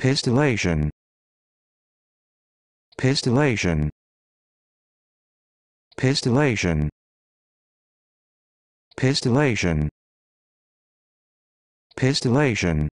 Pistillation. Pistillation. Pistillation. Pistillation. Pistillation.